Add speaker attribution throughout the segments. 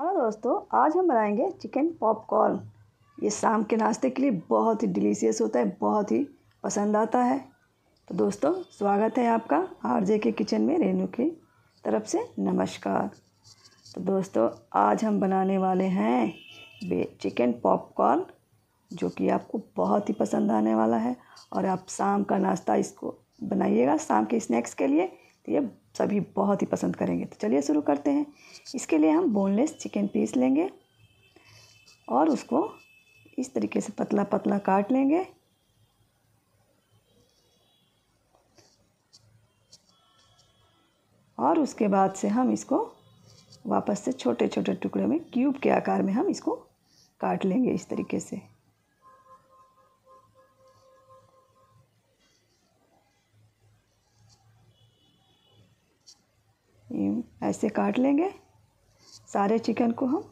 Speaker 1: hello हाँ दोस्तों आज हम बनाएंगे चिकन पॉपकॉर्न ये शाम के नाश्ते के लिए बहुत ही डिलीशियस होता है बहुत ही पसंद आता है तो दोस्तों स्वागत है आपका आरजे के किचन में रेनू की तरफ से नमस्कार तो दोस्तों आज हम बनाने वाले हैं चिकन पॉपकॉर्न जो कि आपको बहुत ही पसंद आने वाला है और आप शाम का नाश्ता इसको बनाइएगा शाम के स्नैक्स के लिए तो ये सभी बहुत ही पसंद करेंगे तो चलिए शुरू करते हैं इसके लिए हम बोनलेस चिकन पीस लेंगे और उसको इस तरीके से पतला पतला काट लेंगे और उसके बाद से हम इसको वापस से छोटे छोटे टुकड़े में क्यूब के आकार में हम इसको काट लेंगे इस तरीके से ऐसे काट लेंगे सारे चिकन को हम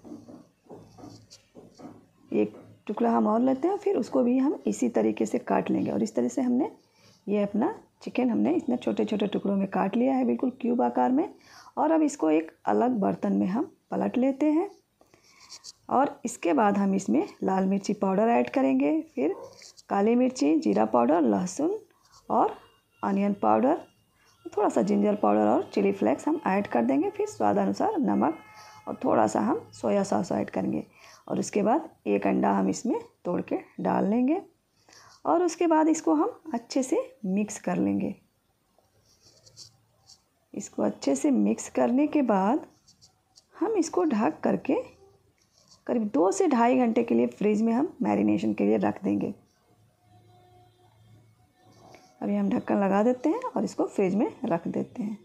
Speaker 1: एक टुकड़ा हम और लेते हैं फिर उसको भी हम इसी तरीके से काट लेंगे और इस तरह से हमने ये अपना चिकन हमने इतने छोटे छोटे टुकड़ों में काट लिया है बिल्कुल क्यूब आकार में और अब इसको एक अलग बर्तन में हम पलट लेते हैं और इसके बाद हम इसमें लाल मिर्ची पाउडर ऐड करेंगे फिर काली मिर्ची जीरा पाउडर लहसुन और अनियन पाउडर थोड़ा सा जिंजर पाउडर और चिली फ्लेक्स हम ऐड कर देंगे फिर स्वाद अनुसार नमक और थोड़ा सा हम सोया सॉस ऐड करेंगे और उसके बाद एक अंडा हम इसमें तोड़ के डाल लेंगे और उसके बाद इसको हम अच्छे से मिक्स कर लेंगे इसको अच्छे से मिक्स करने के बाद हम इसको ढक करके करीब दो से ढाई घंटे के लिए फ्रिज में हम मैरिनेशन के लिए रख देंगे अभी हम ढक्कन लगा देते हैं और इसको फ्रिज में रख देते हैं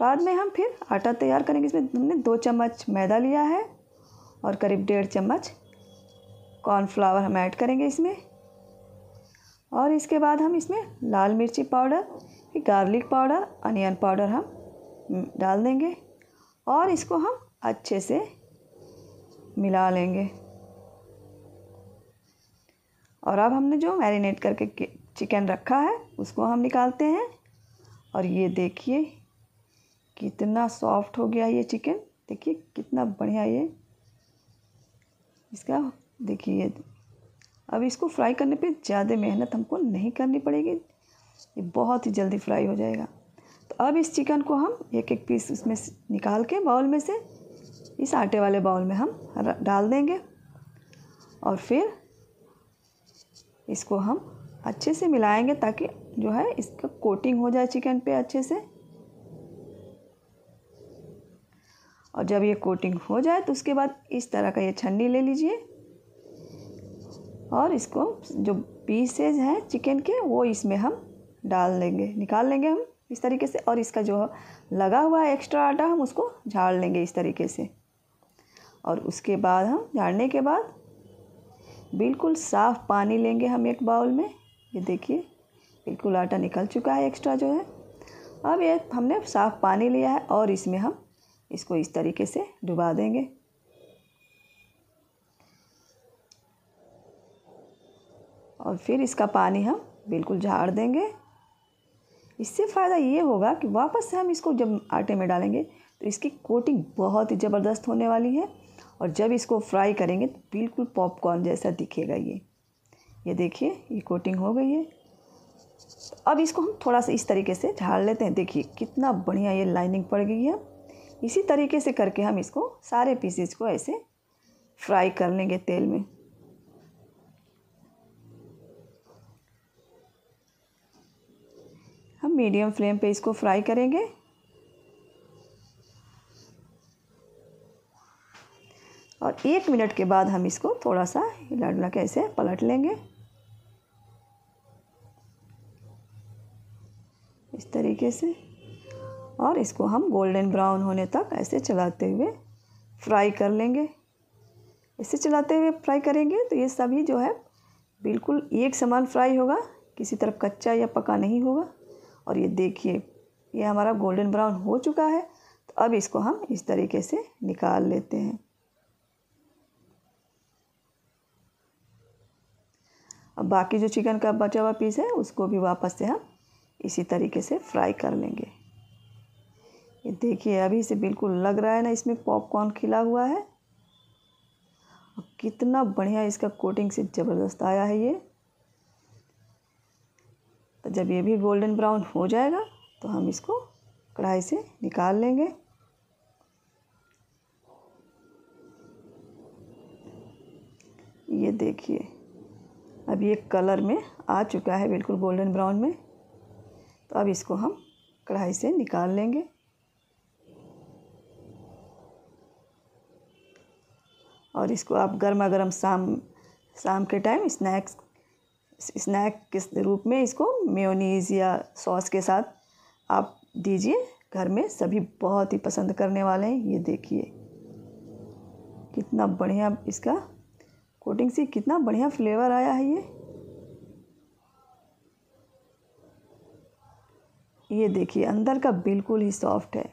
Speaker 1: बाद में हम फिर आटा तैयार करेंगे इसमें हमने दो चम्मच मैदा लिया है और करीब डेढ़ चम्मच कॉर्नफ्लावर हम ऐड करेंगे इसमें और इसके बाद हम इसमें लाल मिर्ची powder garlic powder onion powder हम हम्म, डाल देंगे और इसको हम अच्छे से मिला लेंगे और अब हमने जो मैरिनेट करके चिकन रखा है उसको हम निकालते हैं और ये देखिए कितना सॉफ्ट हो गया ये चिकन देखिए कितना बढ़िया ये इसका देखिए अब इसको फ्राई करने पे ज़्यादा मेहनत हमको नहीं करनी पड़ेगी ये बहुत ही जल्दी फ्राई हो जाएगा तो अब इस चिकन को हम एक एक पीस उसमें निकाल के बाउल में से इस आटे वाले बाउल में हम डाल देंगे और फिर इसको हम अच्छे से मिलाएंगे ताकि जो है इसका कोटिंग हो जाए चिकन पे अच्छे से और जब ये कोटिंग हो जाए तो उसके बाद इस तरह का ये छन्नी ले लीजिए और इसको जो पीसेज हैं चिकन के वो इसमें हम डाल देंगे निकाल लेंगे हम इस तरीके से और इसका जो लगा हुआ है एक्स्ट्रा आटा हम उसको झाड़ लेंगे इस तरीके से और उसके बाद हम झाड़ने के बाद बिल्कुल साफ़ पानी लेंगे हम एक बाउल में ये देखिए बिल्कुल आटा निकल चुका है एक्स्ट्रा जो है अब ये हमने साफ़ पानी लिया है और इसमें हम इसको इस तरीके से डुबा देंगे और फिर इसका पानी हम बिल्कुल झाड़ देंगे इससे फ़ायदा ये होगा कि वापस से हम इसको जब आटे में डालेंगे तो इसकी कोटिंग बहुत ही ज़बरदस्त होने वाली है और जब इसको फ्राई करेंगे तो बिल्कुल पॉपकॉर्न जैसा दिखेगा ये ये देखिए ये कोटिंग हो गई है अब इसको हम थोड़ा सा इस तरीके से झाड़ लेते हैं देखिए कितना बढ़िया ये लाइनिंग पड़ गई है इसी तरीके से करके हम इसको सारे पीसेस को ऐसे फ्राई कर लेंगे तेल में हम मीडियम फ्लेम पे इसको फ्राई करेंगे और एक मिनट के बाद हम इसको थोड़ा सा हिला डुला के ऐसे पलट लेंगे इस तरीके से और इसको हम गोल्डन ब्राउन होने तक ऐसे चलाते हुए फ्राई कर लेंगे ऐसे चलाते हुए फ्राई करेंगे तो ये सभी जो है बिल्कुल एक समान फ्राई होगा किसी तरफ कच्चा या पका नहीं होगा और ये देखिए ये हमारा गोल्डन ब्राउन हो चुका है तो अब इसको हम इस तरीके से निकाल लेते हैं अब बाकी जो चिकन का बचा हुआ पीस है उसको भी वापस से हम इसी तरीके से फ्राई कर लेंगे ये देखिए अभी से बिल्कुल लग रहा है ना इसमें पॉपकॉर्न खिला हुआ है और कितना बढ़िया इसका कोटिंग से ज़बरदस्त आया है ये तो जब ये भी गोल्डन ब्राउन हो जाएगा तो हम इसको कढ़ाई से निकाल लेंगे ये देखिए अब ये कलर में आ चुका है बिल्कुल गोल्डन ब्राउन में तो अब इसको हम कढ़ाई से निकाल लेंगे और इसको आप गर्मा गर्म शाम शाम के टाइम स्नैक्स स्नैक के रूप में इसको मेयोनीज या सॉस के साथ आप दीजिए घर में सभी बहुत ही पसंद करने वाले हैं ये देखिए कितना बढ़िया इसका कोटिंग से कितना बढ़िया फ्लेवर आया है ये ये देखिए अंदर का बिल्कुल ही सॉफ्ट है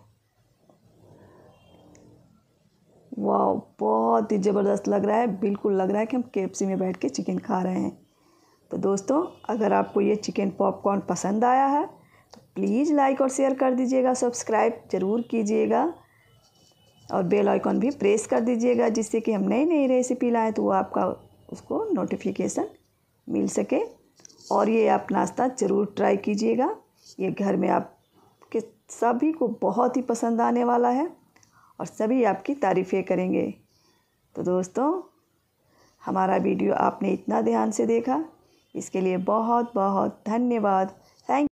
Speaker 1: वाह बहुत ही ज़बरदस्त लग रहा है बिल्कुल लग रहा है कि हम के में बैठ के चिकन खा रहे हैं तो दोस्तों अगर आपको ये चिकन पॉपकॉर्न पसंद आया है तो प्लीज़ लाइक और शेयर कर दीजिएगा सब्सक्राइब ज़रूर कीजिएगा और बेल आइकॉन भी प्रेस कर दीजिएगा जिससे कि हम नई नई रेसिपी लाएँ तो वो आपका उसको नोटिफिकेशन मिल सके और ये आप नाश्ता ज़रूर ट्राई कीजिएगा ये घर में आप के सभी को बहुत ही पसंद आने वाला है और सभी आपकी तारीफ़ें करेंगे तो दोस्तों हमारा वीडियो आपने इतना ध्यान से देखा इसके लिए बहुत बहुत धन्यवाद थैंक